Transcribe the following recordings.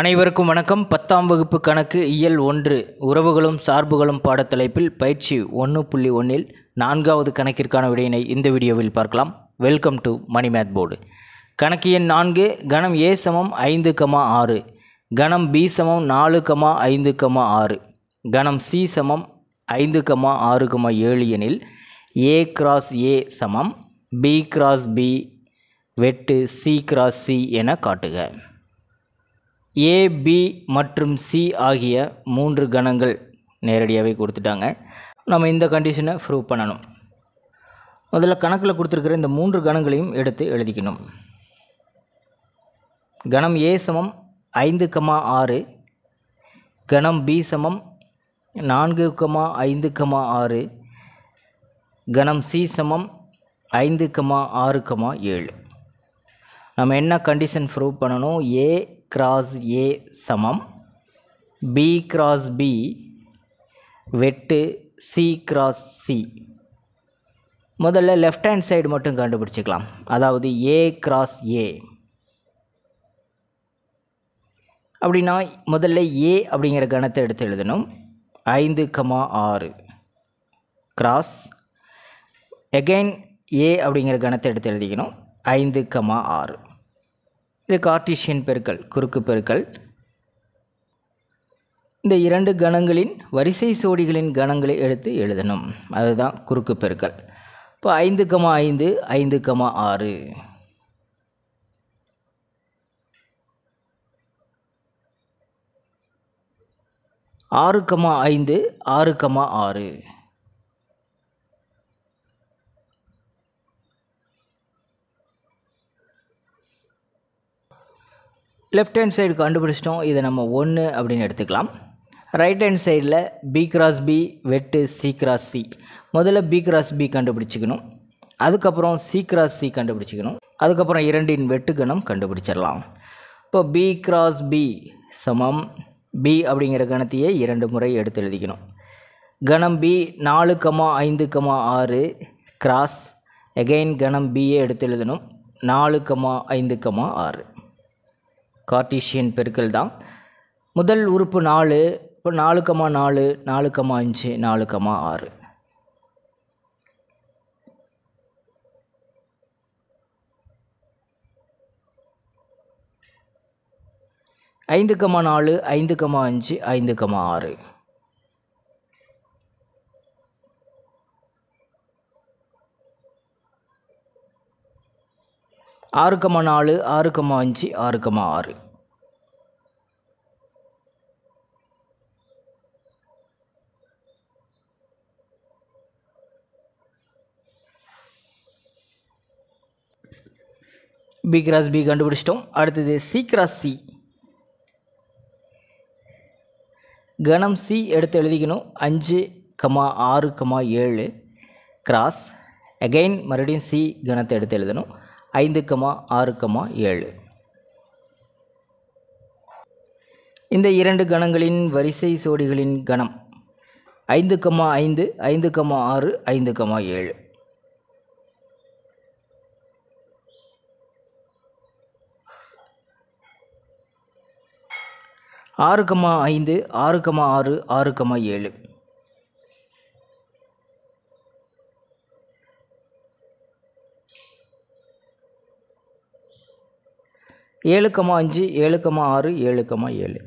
அனைவருக்கும் வணக்கம் பத்தாம் வகுப்பு கணக்கு இயல் ஒன்று உறவுகளும் சார்புகளும் பாடத்தலைப்பில் பயிற்சி ஒன்று புள்ளி ஒன்றில் நான்காவது கணக்கிற்கான விடையினை இந்த வீடியோவில் பார்க்கலாம் welcome to Mani math board கணக்கு எண் நான்கு கணம் ஏ சமம் ஐந்து கமா ஆறு கணம் பி சமம் நாலு கமா ஐந்து கமா ஆறு கணம் சி சமம் ஐந்து கமா ஆறு கமா ஏழு எனில் ஏ கிராஸ் ஏ சமம் பி கிராஸ் பி வெட்டு சி கிராஸ் சி என காட்டுக ஏ பி மற்றும் சி ஆகிய மூன்று கணங்கள் நேரடியாகவே கொடுத்துட்டாங்க நம்ம இந்த கண்டிஷனை ப்ரூவ் பண்ணணும் முதல்ல கணக்கில் கொடுத்துருக்கிற இந்த மூன்று கணங்களையும் எடுத்து எழுதிக்கணும் கணம் ஏ சமம் ஐந்து கமா ஆறு கணம் பி சமம் நான்கு கமா ஐந்து கமா ஆறு கணம் சி சமம் ஐந்து கமா ஆறு கமா ஏழு நம்ம என்ன கண்டிஷன் ப்ரூவ் பண்ணணும் ஏ கிராஸ் ஏ சமம் பி கிராஸ் பி வெட்டு சி கிராஸ் சி முதல்ல லெஃப்ட் ஹேண்ட் சைடு மட்டும் கண்டுபிடிச்சிக்கலாம் அதாவது ஏ கிராஸ் ஏ அப்படின்னா முதல்ல ஏ அப்படிங்கிற கணத்தை எடுத்து எழுதணும் ஐந்து கமா ஆறு கிராஸ் எகெயின் ஏ அப்படிங்கிற கணத்தை எடுத்து எழுதிக்கணும் ஐந்து கமா ஆறு இது கார்டீசியன் பெருக்கல் குறுக்கு பெருக்கல் இந்த இரண்டு கணங்களின் வரிசை சோடிகளின் கணங்களை எடுத்து எழுதணும் அதுதான் குறுக்கு பெருக்கல் இப்போ ஐந்து கமா ஐந்து ஐந்து கமா ஆறு ஆறு கமா ஐந்து ஆறு கமா ஆறு லெஃப்ட் ஹேண்ட் சைடு கண்டுபிடிச்சிட்டோம் இதை நம்ம ஒன்று அப்படின்னு எடுத்துக்கலாம் ரைட் ஹேண்ட் சைடில் பி கிராஸ் பி வெட்டு சி கிராஸ் சி முதல்ல பி கிராஸ் பி கண்டுபிடிச்சிக்கணும் அதுக்கப்புறம் சி கிராஸ் சி கண்டுபிடிச்சிக்கணும் அதுக்கப்புறம் இரண்டின் வெட்டு கணம் கண்டுபிடிச்சிடலாம் இப்போ பி கிராஸ் பி சமம் பி அப்படிங்கிற கணத்தையே இரண்டு முறை எடுத்து எழுதிக்கணும் கணம் பி நாலு கமா ஐந்து கமா ஆறு கிராஸ் எகெயின் கணம் பிஏ எடுத்து எழுதணும் நாலு கமா ஐந்து கமா ஆறு கார்டீஷியன் பெருக்கல் தான் முதல் உறுப்பு நாலு இப்போ நாலுக்கமா நாலு நாலுக்கமா அஞ்சு நாலுக்கமா ஆறு ஐந்து கமா நாலு ஐந்து கமா அஞ்சு ஐந்து கமா ஆறு ஆறு கமா நாலு ஆறு கமா அஞ்சு ஆறு கமா ஆறு பி கிராஸ் பி கண்டுபிடிச்சிட்டோம் அடுத்தது சி கிராஸ் சி கணம் சி எடுத்து எழுதிக்கணும் அஞ்சு கமா ஆறு கமா ஏழு கிராஸ் அகெயின் மறுபடியும் சி கணத்தை எடுத்து எழுதணும் ஐந்து கமா ஆறு கமா ஏழு இந்த இரண்டு கணங்களின் வரிசை சோடிகளின் கணம் ஐந்து கமா ஐந்து ஐந்து கமா ஆறு ஐந்து கமா ஏழு ஆறு கமா ஐந்து ஆறு கமா ஆறு ஆறு கமா ஏழு ஏழுக்கமா அஞ்சு ஏழுக்கமா ஆறு ஏழுக்கமா ஏழு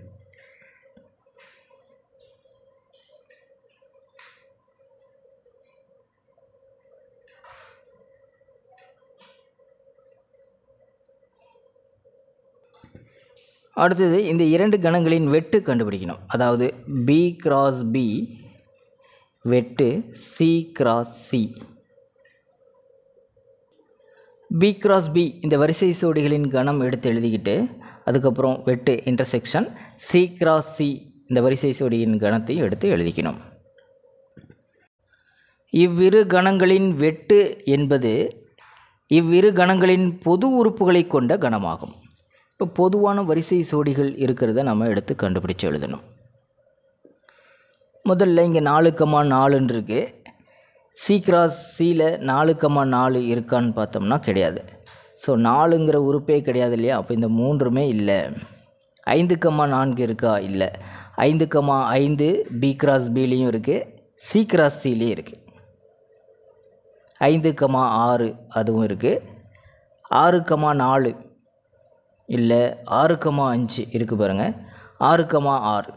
அடுத்தது இந்த இரண்டு கணங்களின் வெட்டு கண்டுபிடிக்கணும் அதாவது பி கிராஸ் பி வெட்டு C cross C B cross B இந்த வரிசை சோடிகளின் கணம் எடுத்து எழுதிக்கிட்டு அதுக்கப்புறம் வெட்டு இன்டர்செக்ஷன் சி கிராஸ் சி இந்த வரிசை சோடியின் கணத்தை எடுத்து எழுதிக்கணும் இவ்விரு கணங்களின் வெட்டு என்பது இவ்விரு கணங்களின் பொது உறுப்புகளை கொண்ட கணமாகும் இப்போ பொதுவான வரிசை சோடிகள் இருக்கிறத நம்ம எடுத்து கண்டுபிடிச்சு எழுதணும் முதல்ல இங்கே நாலுக்கமா நாலுன்னு இருக்குது சி கிராஸ் சியில் நாலு கம்மா நாலு இருக்கான்னு பார்த்தோம்னா கிடையாது ஸோ நாலுங்கிற உறுப்பே கிடையாது இல்லையா அப்போ இந்த மூன்றுமே இல்லை ஐந்து கம்மா நான்கு இருக்கா இல்லை ஐந்து கம்மா ஐந்து பி கிராஸ் பிலையும் இருக்குது சி கிராஸ் சிலையும் இருக்குது ஐந்து கம்மா ஆறு அதுவும் இருக்குது ஆறு கம்மா நாலு இல்லை ஆறு கம்மா அஞ்சு இருக்குது பாருங்கள் ஆறு கம்மா ஆறு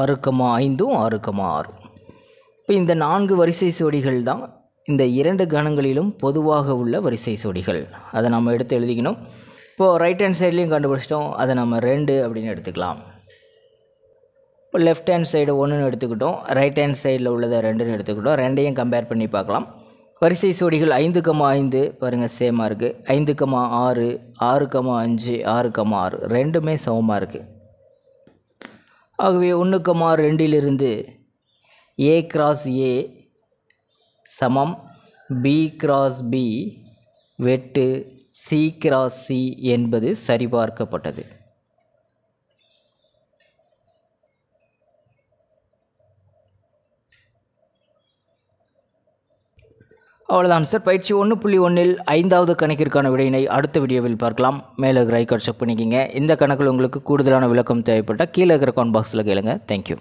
ஆறு கம்மா ஐந்தும் ஆறு கம்மா ஆறு இப்போ இந்த நான்கு வரிசை சுவடிகள் தான் இந்த இரண்டு கணங்களிலும் பொதுவாக உள்ள வரிசை சுவடிகள் அதை நம்ம எடுத்து எழுதிக்கணும் இப்போது ரைட் ஹேண்ட் சைட்லேயும் கண்டுபிடிச்சிட்டோம் அதை நம்ம ரெண்டு அப்படின்னு எடுத்துக்கலாம் இப்போ லெஃப்ட் ஹேண்ட் சைடு ஒன்றுன்னு எடுத்துக்கிட்டோம் ரைட் ஹேண்ட் சைடில் உள்ளதை ரெண்டுன்னு எடுத்துக்கிட்டோம் ரெண்டையும் கம்பேர் பண்ணி பார்க்கலாம் வரிசை சுவடிகள் ஐந்து கமா ஐந்து பாருங்கள் சேமாக இருக்குது ஐந்து கமா ஆறு ஆறு கமா அஞ்சு ஆறு கமா ஆறு ரெண்டுமே சமமாக இருக்குது ஆகவே ஒன்று கமா ரெண்டிலிருந்து ஏ கிராஸ் ஏ சமம் பி கிராஸ் பி வெட்டு சி கிராஸ் சி என்பது சரிபார்க்கப்பட்டது அவ்வளோதான் சார் பயிற்சி ஒன்று புள்ளி ஒன்றில் ஐந்தாவது கணக்கிற்கான விடையினை அடுத்த வீடியோவில் பார்க்கலாம் மேலே இருக்கிற செக் பண்ணிக்கிங்க இந்த கணக்கில் உங்களுக்கு கூடுதலான விளக்கம் தேவைப்பட்டால் கீழே இருக்கிற கவுண்ட் பாக்ஸில் கேளுங்க தேங்க்யூ